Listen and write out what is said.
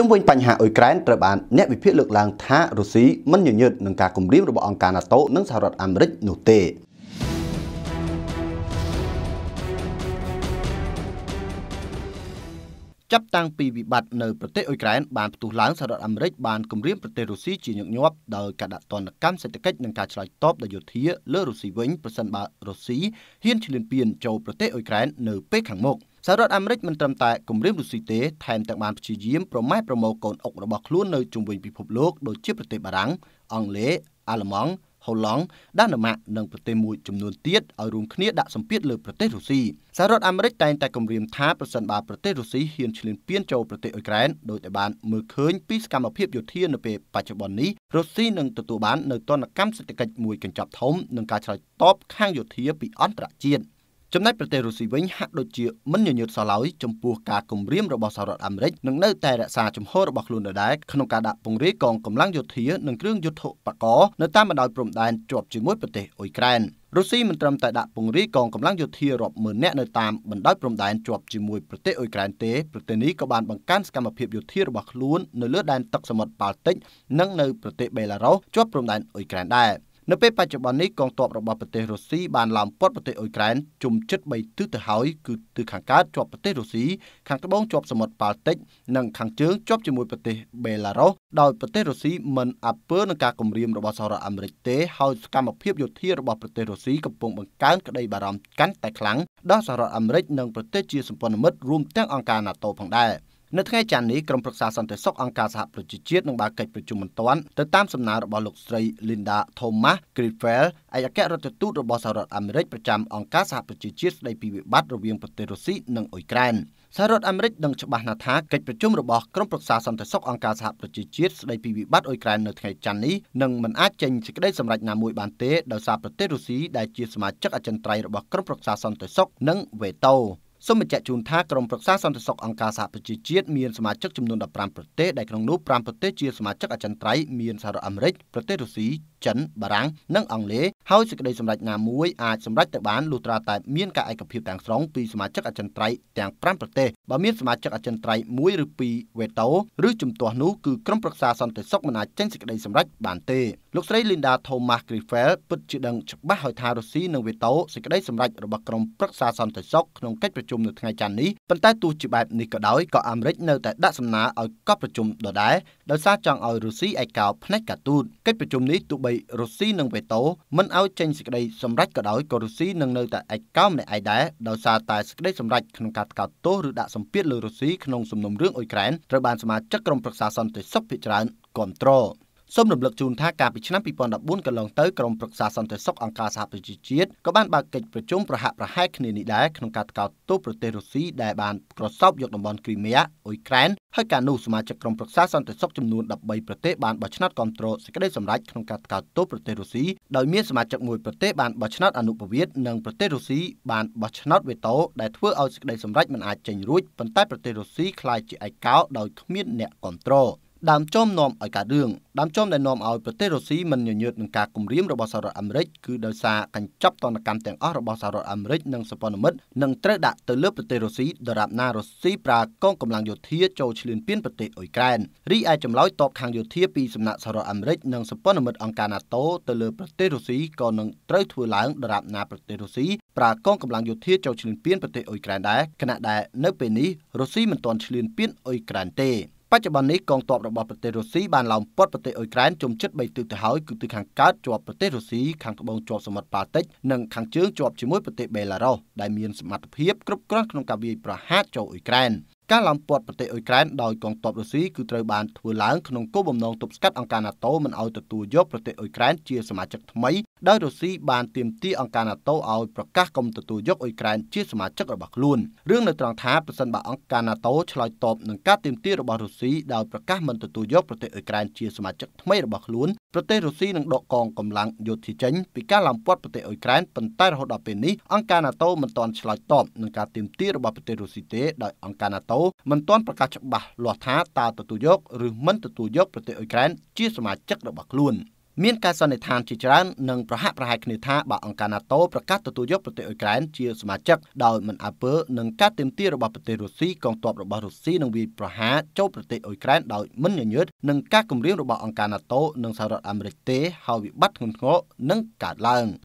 ជំវិញបញ្ហាអ៊ុយក្រែនត្រូវបានអ្នកវិភាគលើកឡើង ថារុស្ស៊ីមិនញញើតនឹងការគំរាមរបស់អង្គការ NATO និងសហរដ្ឋអាមេរិកនោះទេចាប់តាំងពីវិបត្តិនៅប្រទេសអ៊ុយក្រែនបានផ្ទុះឡើងសហរដ្ឋអាមេរិកបានគំរាមប្រទេសរុស្ស៊ីជាញឹកញាប់ដោយការដាក់ទណ្ឌកម្មសេដ្ឋកិច្ចនិងការឆ្លើយតបដោយយោធាលើរុស្ស៊ីវិញប្រសិនបើរុស្ស៊ីហ៊ានឈ្លានពានចូលប្រទេសអ៊ុយក្រែននៅពេលខាងមុខ។សហរដ្ឋអាមេរិកមិនត្រឹមតែគំរាមរុស្ស៊ីទេថែមទាំងបានព្យាយាមប្រម៉ែប្រមូលកូនអុករបស់ខ្លួននៅជុំវិញពិភពលោកដូចជាប្រទេសបារាំងអង់គ្លេសអាល្លឺម៉ង់ហូឡង់ដាណឺម៉ាកនិងប្រទេសមួយចំនួនទៀតឲ្យរួមគ្នាដាក់សម្ពាធលើប្រទេសរុស្ស៊ីសហរដ្ឋអាមេរិកតែងតែគំរាមថាប្រសិនបើប្រទេសរុស្ស៊ីហ៊ានឈ្លានពានចូលប្រទេសអ៊ុយក្រែនដោយតែបានមើលឃើញពីសកម្មភាពយោធានៅពេលបច្ចុប្បន្ននេះរុស្ស៊ីនឹងទទួលបាននៅទណ្ឌកម្មសេដ្ឋកិច្ចមួយកញ្ចប់ធំនិងការឆ្លើយតបខាងយោធាពីអន្តរជាតិចំណែកប្រទេសរុស្ស៊ីវិញហាក់ដូចជាមិនញញើតសោះឡើយចំពោះការគំរាមរបស់សហរដ្ឋអាមេរិកនិងនៅតែរក្សាជំហររបស់ខ្លួនដដែលក្នុងការដាក់ពង្រាយកងកម្លាំងយោធានិងគ្រឿងយុទ្ធបកនៅតាមបណ្ដោយព្រំដែនជាប់ជាមួយប្រទេសអ៊ុយក្រែនរុស្ស៊ីមិនត្រឹមតែដាក់ពង្រាយកងកម្លាំងយោធារាប់ម៉ឺននាក់នៅតាមបណ្ដោយព្រំដែនជាប់ជាមួយប្រទេសអ៊ុយក្រែនទេប្រទេសនេះក៏បានបង្កើនសកម្មភាពយោធារបស់ខ្លួននៅលើដែនទឹកសមុទ្របាល់ទិកនិងនៅប្រទេសបេឡារុសជាប់ព្រំដែនអ៊ុយក្រែនដែរ។នៅពេលបច្ចុប្បន្ននេះកងទ័ពរបស់ប្រទេសរុស្ស៊ីបានឡើងពត់ប្រទេសអ៊ុយក្រែនជុំជិត3ទិសទៅហើយគឺទិសខាងកើតជាប់ប្រទេសរុស្ស៊ីខាងត្បូងជាប់សមុទ្រប៉ាល់ទិកនិងខាងជើងជាប់ជាមួយប្រទេសបេឡារុសដោយប្រទេសរុស្ស៊ីមិនអពើនឹងការគំរាមរបស់សហរដ្ឋអាមេរិកទេហើយសកម្មភាពយោធារបស់ប្រទេសរុស្ស៊ីកំពុងបង្កើនក្តីបារម្ភកាន់តែខ្លាំងដល់សហរដ្ឋអាមេរិកនិងប្រទេសជាសម្ព័ន្ធមិត្តរួមទាំងអង្គការ NATO ផងដែរ។នៅថ្ងៃច័ន្ទនេះក្រុមប្រឹក្សាសន្តិសុខអង្គការសហប្រជាជាតិនឹងបើកកិច្ចប្រជុំបន្ទាន់ទៅតាមសំណើរបស់លោកស្រី Linda Thomas Greenfield ឯកអគ្គរដ្ឋទូតរបស់សហរដ្ឋអាមេរិកប្រចាំអង្គការសហប្រជាជាតិស្តីពីវិបត្តិរវាងប្រទេសរុស្ស៊ីនិងអ៊ុយក្រែនសហរដ្ឋអាមេរិកដឹងច្បាស់ណាស់ថាកិច្ចប្រជុំរបស់ក្រុមប្រឹក្សាសន្តិសុខអង្គការសហប្រជាជាតិស្តីពីវិបត្តិអ៊ុយក្រែននៅថ្ងៃច័ន្ទនេះនឹងមិនអាចចេញសេចក្តីសម្រេចណាមួយបានទេដោយសារប្រទេសរុស្ស៊ីដែលជាសមាជិកអចិន្ត្រៃយ៍របស់ក្រុមប្រឹក្សាសន្តិសុខនិងវេតូសូមបញ្ជាក់ជូនថាក្រុមប្រឹក្សាសន្តិសុខអង្គការសហប្រជាជាតិមានសមាជិកចំនួន15ប្រទេសដែលក្នុងនោះ5ប្រទេសជាសមាជិកអចិន្ត្រៃយ៍មានសហរដ្ឋអាមេរិកប្រទេសរុស្ស៊ីចិនបារាំងនិងអង់គ្លេសហើយសេចក្តីសម្រេចណាមួយអាចសម្រេចទៅបានលុះត្រាតែមានការឯកភាពទាំងស្រុងពីសមាជិកអចិន្ត្រៃយ៍ទាំង5ប្រទេសបើមានសមាជិកអចិន្ត្រៃយ៍1ឬ2វេតូឬជំទាស់នោះគឺក្រុមប្រឹក្សាសន្តិសុខមិនអាចចេញសេចក្តីសម្រេចបានទេលោកស្រី Linda Thomas Griffel ពិតជាដឹងច្បាស់ហើយថារុស្ស៊ីនៅវេតូសេចក្តីសម្រេចរបស់ក្រុមប្រឹក្សាសន្តិសុខក្នុងកិច្ចប្រជុំនៅថ្ងៃច័ន្ទនេះប៉ុន្តែទោះជាបែបនេះក៏ដោយក៏អាមេរិកនៅតែដាក់សំណើឲ្យកប់ប្រជុំដដែលដោយសារចង់ឲ្យរុស្ស៊ីឯកោផ្នែកកាទូតកិច្ចប្រជុំនេះទោះបីរុស្ស៊ីនិងវេតូមិនឲ្យចេញសេចក្តីសម្រេចក៏ដោយក៏រុស្ស៊ីនឹងនៅតែឯកោម្នាក់ឯងដែរដោយសារតែសេចក្តីសម្រេចក្នុងការថ្កោលទោសឬដាក់សម្ពាធលើរុស្ស៊ីក្នុងសំណុំរឿងអ៊ុយក្រែនត្រូវបានសមាជិកក្រុមប្រឹក្សាសន្តិសុខភាគច្រើនគ្រប់គ្រងសូមរំលឹកជូនថាកាលពីឆ្នាំ2014កន្លងទៅក្រមប្រឹក្សាសន្តិសុខអង្គការសហប្រជាជាតិក៏បានបើកកិច្ចប្រជុំប្រហាក់ប្រហែលគ្នានេះដែរក្នុងការថ្កោលទោសប្រទេសរុស្ស៊ីដែលបានក្រសោបយកតំបន់គ្រីមៀអ៊ុយក្រែនហើយកាលនោះសមាជិកក្រុមប្រឹក្សាសន្តិសុខចំនួន13ប្រទេសបានបោះឆ្នោតគាំទ្រសេចក្តីសម្រេចក្នុងការថ្កោលទោសប្រទេសរុស្ស៊ីដោយមានសមាជិកមួយប្រទេសបានបោះឆ្នោតអនុប្រវេសន៍និងប្រទេសរុស្ស៊ីបានបោះឆ្នោតវេតូដែលធ្វើឲ្យសេចក្តីសម្រេចមិនអាចចេញរួចប៉ុន្តែប្រទេសរុស្ស៊ីខ្លាចជាឯកោដោយគ្មានអ្នកគាំទ្រដើមចោមនាំឲ្យកើតរឿងដើមចោមដែលនាំឲ្យប្រទេសរុស្ស៊ីមិនញញើតនឹងការគំរាមរបស់សហរដ្ឋអាមេរិកគឺដោយសារកញ្ចប់តនកម្មទាំងអស់របស់សហរដ្ឋអាមេរិកនិងសម្ព័ន្ធមិត្តនឹងត្រូវដាក់ទៅលើប្រទេសរុស្ស៊ីដរាបណារុស្ស៊ីប្រើកងកម្លាំងយោធាចូលឈ្លានពានប្រទេសអ៊ុយក្រែនរីឯចម្លើយតបខាងយោធាពីសំណាក់សហរដ្ឋអាមេរិកនិងសម្ព័ន្ធមិត្តអង្គការ NATO ទៅលើប្រទេសរុស្ស៊ីក៏នឹងត្រូវធ្វើឡើងដរាបណាប្រទេសរុស្ស៊ីប្រើកងកម្លាំងយោធាចូលឈ្លានពានប្រទេសអ៊ុយក្រែនដែរខណៈដែលនៅពេលនេះរុស្ស៊ីមិនទាន់ឈ្លានពានអ៊ុយក្រែនទេច្ចុប្បន្ននេះកងទ័ពរបស់ប្រទេសរុស្ស៊ីបានឡោមព័ទ្ធប្រទេសអ៊ុយក្រែនជុំជិត3ទិសទៅហើយគឺទិសខាងកើតជាប់ប្រទេសរុស្ស៊ីខាងត្បូងជាប់សមុទ្រប៉ាល់ទិកនិងខាងជើងជាប់ជាមួយប្រទេសបេឡារុសដែលមានសមត្ថភាពគ្រប់គ្រាន់ក្នុងការវាយប្រហារចូលអ៊ុយក្រែនការឡោមព័ទ្ធប្រទេសអ៊ុយក្រែនដោយកងទ័ពរុស្ស៊ីគឺត្រូវបានធ្វើឡើងក្នុងគោលបំណងទប់ស្កាត់អង្គការ NATO មិនឲ្យទទួលយកប្រទេសអ៊ុយក្រែនជាសមាជិកថ្មីដោយរុស្ស៊ីបានទាមទារអង្គការ NATO ឲ្យប្រកាសកុំទទួលយកអ៊ុយក្រែនជាសមាជិករបស់ខ្លួនរឿងនៅត្រង់ថាប្រសិនបើអង្គការ NATO ឆ្លើយតបនឹងការទាមទាររបស់រុស្ស៊ីដោយប្រកាសមិនទទួលយកប្រទេសអ៊ុយក្រែនជាសមាជិកថ្មីរបស់ខ្លួនប្រទេសរុស្ស៊ីនឹងដកកងកម្លាំងយោធាចេញពីការឡើងពាត់ប្រទេសអ៊ុយក្រែនប៉ុន្តែរហូតដល់ពេលនេះអង្គការ NATO មិនទាន់ឆ្លើយតបនឹងការទាមទាររបស់ប្រទេសរុស្ស៊ីទេដោយអង្គការ NATO មិនទាន់ប្រកាសច្បាស់លាស់ថាតើទទួលយកឬមិនទទួលយកប្រទេសអ៊ុយក្រែនជាសមាជិករបស់ខ្លួន។មានការសន្និដ្ឋានជាច្រើននិងប្រហាក់ប្រហែលគ្នាថាបើអង្គការ NATO ប្រកាសទទួលយកប្រទេសអ៊ុយក្រែនជាសមាជិកដោយមិនអើពើនឹងការទាមទាររបស់ប្រទេសរុស្ស៊ីកងទ័ពរបស់រុស្ស៊ីនឹងវាយប្រហារចូលប្រទេសអ៊ុយក្រែនដោយមិនញញើតនឹងការគំរាមរបស់អង្គការ NATO និងសហរដ្ឋអាមេរិកទេហើយវិបត្តិធ្ងន់ធ្ងរនឹងកើតឡើង។